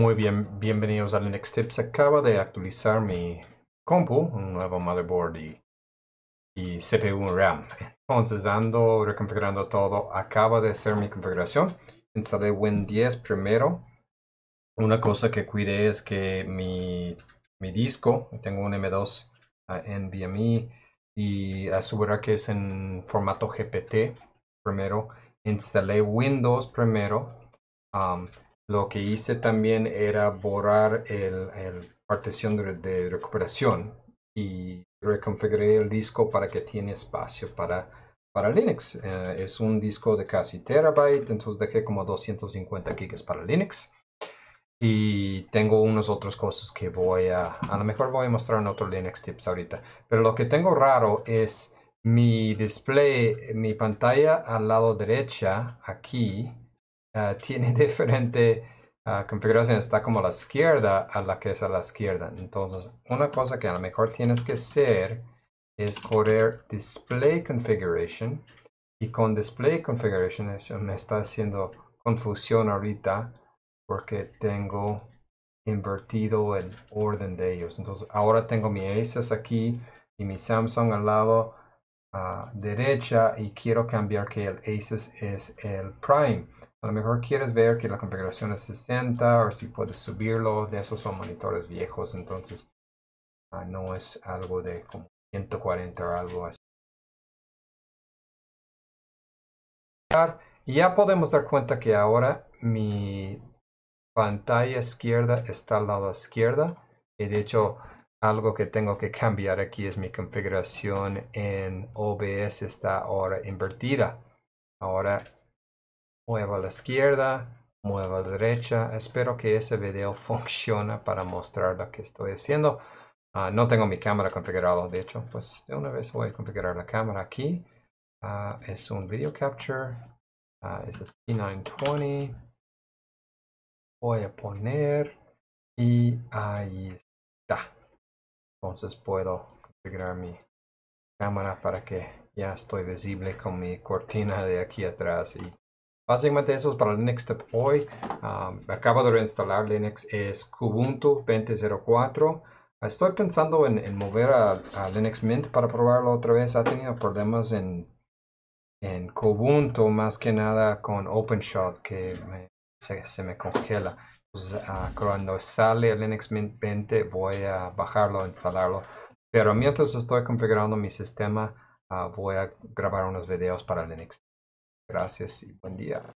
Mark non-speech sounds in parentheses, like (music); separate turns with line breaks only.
Muy bien, bienvenidos a Linux Tips. Acaba de actualizar mi compu, un nuevo motherboard y, CPU RAM. Entonces ando reconfigurando todo. Acaba de hacer mi configuración. Instalé Win 10 primero. Una cosa que cuidé es que mi, mi disco, tengo un M2 ah, NVMe y asegurar que es en formato GPT primero. Instalé Windows primero. Um, lo que hice también era borrar el, el partición de, recuperación y reconfiguré el disco para que tiene espacio para, para Linux. Eh, es un disco de casi terabyte, entonces dejé como 250 gigas para Linux. Y tengo unas otras cosas que voy a... A lo mejor voy a mostrar en otro Linux Tips ahorita. Pero lo que tengo raro es mi display, mi pantalla al lado derecha aquí Ah, tiene (laughs) diferente ah, configuración. Está como a la izquierda a la que es a la izquierda. Entonces, una cosa que a lo mejor tienes que hacer es correr Display Configuration. Y con Display Configuration me está haciendo confusión ahorita porque tengo invertido el orden de ellos. Entonces, ahora tengo mi Asus aquí y mi Samsung al lado ah, derecha y quiero cambiar que el Asus es el Prime a lo mejor quieres ver que la configuración es 60 o si puedes subirlo. De esos son monitores viejos, entonces ah, no es algo de como 140 o algo así. Y ya podemos dar cuenta que ahora mi pantalla izquierda está al lado izquierda. Y de hecho, algo que tengo que cambiar aquí es mi configuración en OBS está ahora invertida. Ahora Muevo a la izquierda, muevo a la derecha. Espero que ese video (laughs) funcione para mostrar lo que estoy haciendo. Ah, no tengo mi cámara configurada, de hecho, pues de una vez voy a configurar la cámara aquí. Ah, es un video capture, ah, es el C920. Voy a poner y ahí está. Entonces puedo configurar mi cámara para que ya estoy visible con mi cortina de aquí atrás y Básicamente eso es para Linux step. hoy. acabo de reinstalar Linux, es Kubuntu 20.04. Estoy pensando en, mover a, Linux Mint para probarlo otra vez. Ha tenido problemas en, en más que nada con OpenShot, que se, me congela. Ah, cuando sale Linux Mint 20 voy a bajarlo, instalarlo. Pero mientras estoy configurando mi sistema, ah, voy a grabar unos videos para Linux. Gracias y buen día.